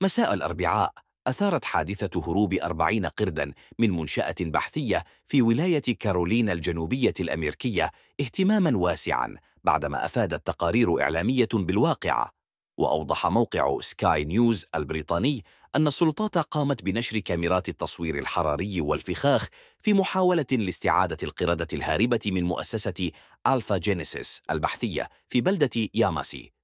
مساء الأربعاء أثارت حادثة هروب أربعين قردا من منشأة بحثية في ولاية كارولينا الجنوبية الأمريكية اهتماما واسعا بعدما أفادت تقارير إعلامية بالواقعة وأوضح موقع سكاي نيوز البريطاني أن السلطات قامت بنشر كاميرات التصوير الحراري والفخاخ في محاولة لاستعادة القردة الهاربة من مؤسسة ألفا جينيسيس البحثية في بلدة ياماسي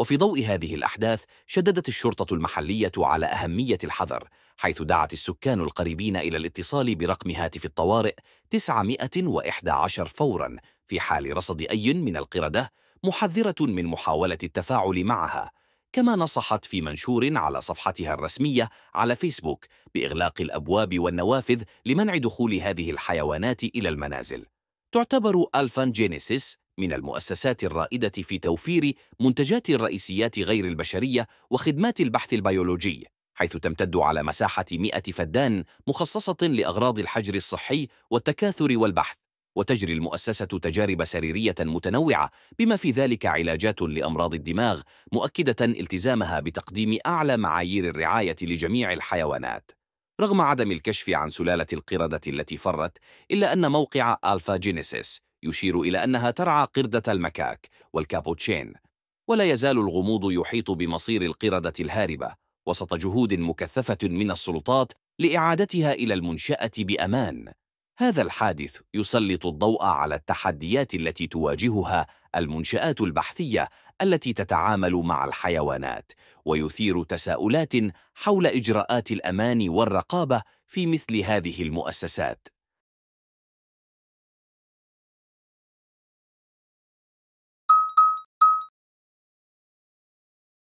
وفي ضوء هذه الأحداث شددت الشرطة المحلية على أهمية الحذر حيث دعت السكان القريبين إلى الاتصال برقم هاتف الطوارئ 911 فورا في حال رصد أي من القردة محذرة من محاولة التفاعل معها كما نصحت في منشور على صفحتها الرسمية على فيسبوك بإغلاق الأبواب والنوافذ لمنع دخول هذه الحيوانات إلى المنازل تعتبر ألفان جينيسيس من المؤسسات الرائدة في توفير منتجات الرئيسيات غير البشرية وخدمات البحث البيولوجي حيث تمتد على مساحة 100 فدان مخصصة لأغراض الحجر الصحي والتكاثر والبحث وتجري المؤسسة تجارب سريرية متنوعة بما في ذلك علاجات لأمراض الدماغ مؤكدة التزامها بتقديم أعلى معايير الرعاية لجميع الحيوانات رغم عدم الكشف عن سلالة القردة التي فرت إلا أن موقع ألفا جينيسيس يشير إلى أنها ترعى قردة المكاك والكابوتشين ولا يزال الغموض يحيط بمصير القردة الهاربة وسط جهود مكثفة من السلطات لإعادتها إلى المنشأة بأمان هذا الحادث يسلط الضوء على التحديات التي تواجهها المنشآت البحثية التي تتعامل مع الحيوانات ويثير تساؤلات حول إجراءات الأمان والرقابة في مثل هذه المؤسسات